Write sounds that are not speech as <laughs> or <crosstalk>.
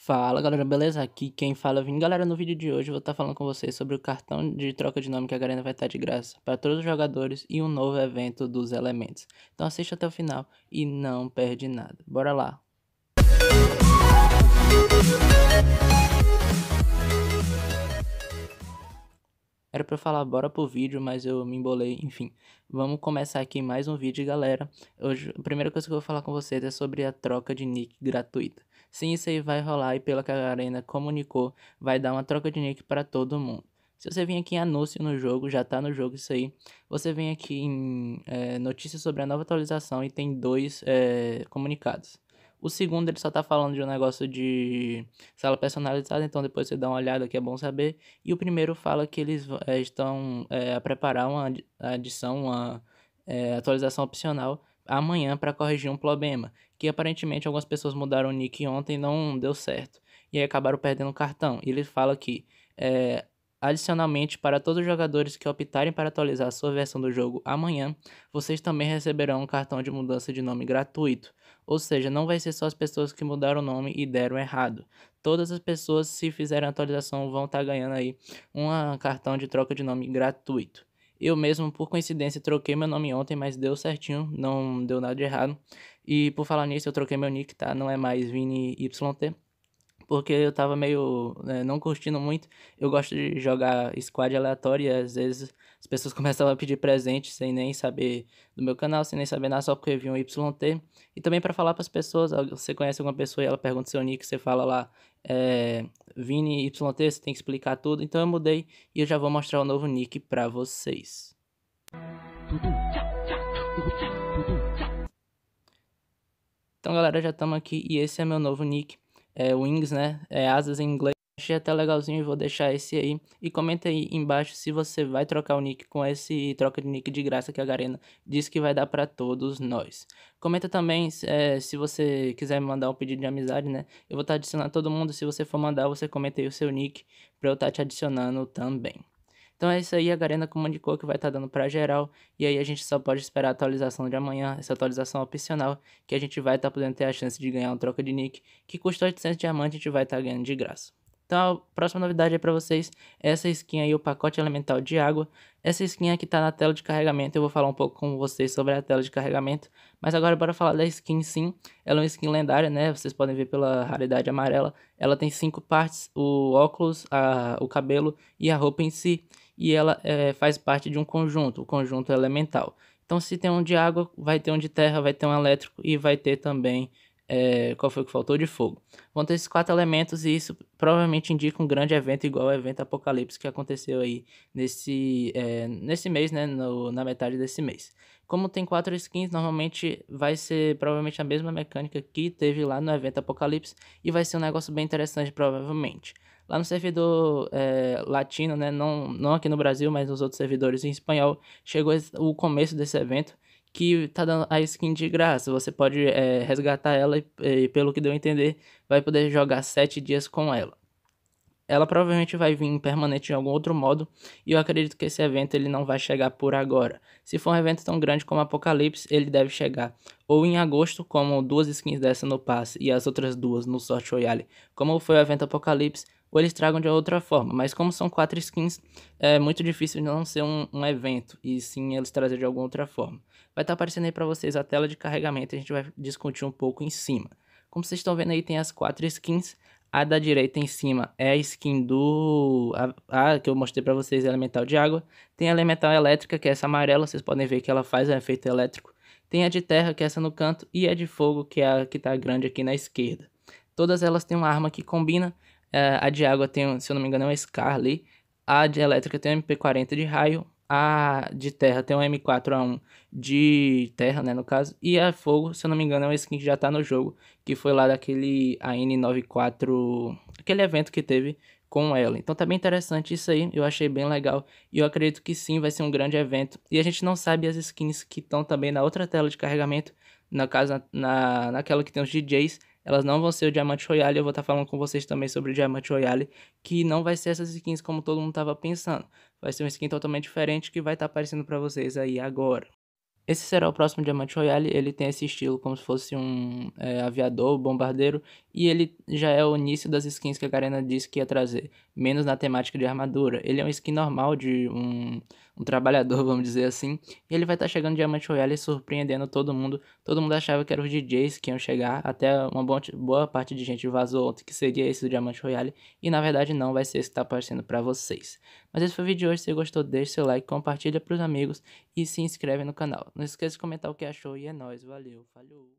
Fala galera, beleza? Aqui quem fala é Vim. Galera, no vídeo de hoje eu vou estar tá falando com vocês sobre o cartão de troca de nome que a Garena vai estar tá de graça para todos os jogadores e um novo evento dos elementos. Então assista até o final e não perde nada. Bora lá! Era pra eu falar bora pro vídeo, mas eu me embolei, enfim. Vamos começar aqui mais um vídeo, galera. Hoje, a primeira coisa que eu vou falar com vocês é sobre a troca de nick gratuita. Sim, isso aí vai rolar e pela que a Arena comunicou, vai dar uma troca de nick para todo mundo. Se você vem aqui em anúncio no jogo, já tá no jogo isso aí. Você vem aqui em é, notícias sobre a nova atualização e tem dois é, comunicados. O segundo ele só tá falando de um negócio de sala personalizada, então depois você dá uma olhada que é bom saber. E o primeiro fala que eles é, estão é, a preparar uma adição, uma é, atualização opcional amanhã para corrigir um problema, que aparentemente algumas pessoas mudaram o nick ontem e não deu certo, e aí acabaram perdendo o cartão. E ele fala que, é, adicionalmente, para todos os jogadores que optarem para atualizar a sua versão do jogo amanhã, vocês também receberão um cartão de mudança de nome gratuito. Ou seja, não vai ser só as pessoas que mudaram o nome e deram errado. Todas as pessoas, se fizerem a atualização, vão estar tá ganhando aí um cartão de troca de nome gratuito. Eu mesmo, por coincidência, troquei meu nome ontem, mas deu certinho, não deu nada de errado. E por falar nisso, eu troquei meu nick, tá? Não é mais ViniYT porque eu tava meio né, não curtindo muito. Eu gosto de jogar squad aleatório e às vezes as pessoas <laughs> começavam a pedir presente sem nem saber do meu canal, sem nem saber nada, só porque eu vi um YT. E também para falar para as pessoas, você conhece alguma pessoa e ela pergunta seu nick, você fala lá, é, Vini YT, você tem que explicar tudo. Então eu mudei e eu já vou mostrar o novo nick para vocês. Então galera, já estamos aqui e esse é meu novo nick é, wings, né? É asas em inglês. Achei até legalzinho, e vou deixar esse aí. E comenta aí embaixo se você vai trocar o nick com esse troca de nick de graça que a Garena disse que vai dar para todos nós. Comenta também é, se você quiser me mandar um pedido de amizade, né? Eu vou estar tá adicionando todo mundo. Se você for mandar, você comenta aí o seu nick pra eu estar tá te adicionando também. Então é isso aí, a Garena comunicou que vai estar tá dando para geral, e aí a gente só pode esperar a atualização de amanhã, essa atualização opcional, que a gente vai estar tá podendo ter a chance de ganhar uma troca de nick, que custa 800 diamantes, a gente vai estar tá ganhando de graça. Então, a próxima novidade é para vocês essa skin aí, o pacote elemental de água. Essa skin aqui tá na tela de carregamento, eu vou falar um pouco com vocês sobre a tela de carregamento. Mas agora bora falar da skin sim. Ela é uma skin lendária, né? Vocês podem ver pela raridade amarela. Ela tem cinco partes, o óculos, a, o cabelo e a roupa em si e ela é, faz parte de um conjunto, o conjunto elemental. Então, se tem um de água, vai ter um de terra, vai ter um elétrico e vai ter também. É, qual foi que faltou? De fogo. Vão ter esses quatro elementos e isso provavelmente indica um grande evento, igual o evento Apocalipse que aconteceu aí nesse, é, nesse mês, né? No, na metade desse mês. Como tem quatro skins, normalmente vai ser provavelmente a mesma mecânica que teve lá no evento Apocalipse e vai ser um negócio bem interessante, provavelmente lá no servidor é, latino, né? Não, não aqui no Brasil, mas nos outros servidores em espanhol, chegou o começo desse evento que tá dando a skin de graça. Você pode é, resgatar ela e, e, pelo que deu a entender, vai poder jogar 7 dias com ela. Ela provavelmente vai vir permanente de algum outro modo, e eu acredito que esse evento ele não vai chegar por agora. Se for um evento tão grande como Apocalipse, ele deve chegar ou em agosto, como duas skins dessa no pass e as outras duas no Sorte Royale, como foi o evento Apocalipse, ou eles tragam de outra forma. Mas como são quatro skins, é muito difícil não ser um, um evento, e sim eles trazer de alguma outra forma. Vai estar tá aparecendo aí para vocês a tela de carregamento, a gente vai discutir um pouco em cima. Como vocês estão vendo aí, tem as quatro skins. A da direita em cima é a skin do. A, a que eu mostrei para vocês, Elemental de Água. Tem a Elemental Elétrica, que é essa amarela, vocês podem ver que ela faz um efeito elétrico. Tem a de terra, que é essa no canto, e a de fogo, que é a que está grande aqui na esquerda. Todas elas têm uma arma que combina, é, a de água tem, se eu não me engano, é uma scarley A de elétrica tem um MP40 de raio. A de terra tem um M4A1 de terra, né, no caso. E a fogo, se eu não me engano, é uma skin que já tá no jogo. Que foi lá daquele AN94... Aquele evento que teve com ela. Então tá bem interessante isso aí, eu achei bem legal. E eu acredito que sim, vai ser um grande evento. E a gente não sabe as skins que estão também na outra tela de carregamento, na casa na, naquela que tem os DJs, elas não vão ser o Diamante Royale, eu vou estar tá falando com vocês também sobre o Diamante Royale, que não vai ser essas skins como todo mundo estava pensando. Vai ser uma skin totalmente diferente que vai estar tá aparecendo para vocês aí agora. Esse será o próximo Diamante Royale, ele tem esse estilo como se fosse um é, aviador, bombardeiro, e ele já é o início das skins que a Garena disse que ia trazer, menos na temática de armadura. Ele é uma skin normal de um um trabalhador, <laughs> vamos dizer assim, e ele vai estar tá chegando Diamante Royale surpreendendo todo mundo. Todo mundo achava que eram os DJs que iam chegar, até uma boa parte de gente vazou ontem que seria esse do Diamante Royale, e na verdade não vai ser esse que está aparecendo para vocês. Mas esse foi o vídeo de hoje, se gostou deixe seu like, compartilha para os amigos e se inscreve no canal. Não esqueça de comentar o que achou e é nóis, valeu, falou!